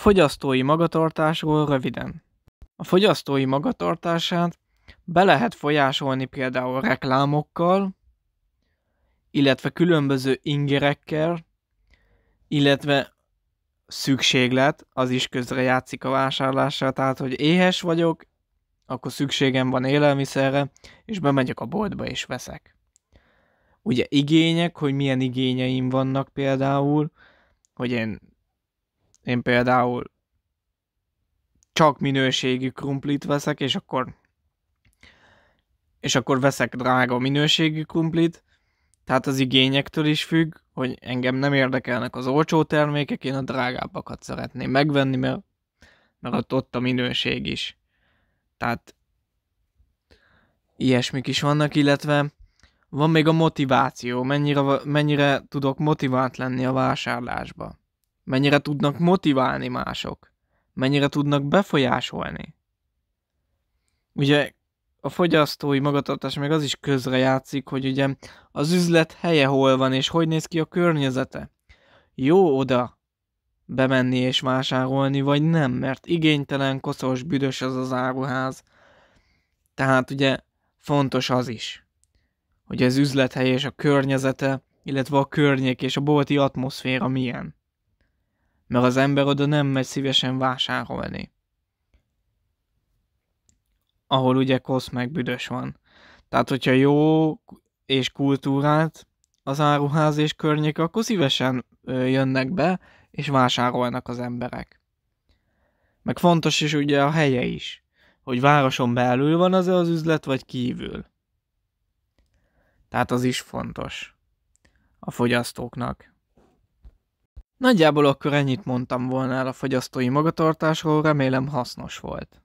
Fogyasztói magatartásról röviden. A fogyasztói magatartását be lehet folyásolni például reklámokkal, illetve különböző ingerekkel, illetve szükséglet, az is közre játszik a vásárlással, tehát hogy éhes vagyok, akkor szükségem van élelmiszerre, és bemegyek a boltba és veszek. Ugye igények, hogy milyen igényeim vannak például, hogy én én például csak minőségi krumplit veszek, és akkor és akkor veszek drága minőségi krumplit, tehát az igényektől is függ, hogy engem nem érdekelnek az olcsó termékek, én a drágábbakat szeretném megvenni, mert, mert ott, ott a minőség is. Tehát ilyesmik is vannak, illetve van még a motiváció, mennyire, mennyire tudok motivált lenni a vásárlásba mennyire tudnak motiválni mások, mennyire tudnak befolyásolni. Ugye a fogyasztói magatartás még az is közre játszik, hogy ugye az üzlet helye hol van, és hogy néz ki a környezete. Jó oda bemenni és vásárolni, vagy nem, mert igénytelen, koszos, büdös az az áruház. Tehát ugye fontos az is, hogy az üzlethely és a környezete, illetve a környék és a bolti atmoszféra milyen mert az ember oda nem megy szívesen vásárolni. Ahol ugye kosz meg büdös van. Tehát, hogyha jó és kultúrát az áruház és környék, akkor szívesen jönnek be, és vásárolnak az emberek. Meg fontos is ugye a helye is, hogy városon belül van az az üzlet, vagy kívül. Tehát az is fontos a fogyasztóknak. Nagyjából akkor ennyit mondtam volna el a fogyasztói magatartásról, remélem hasznos volt.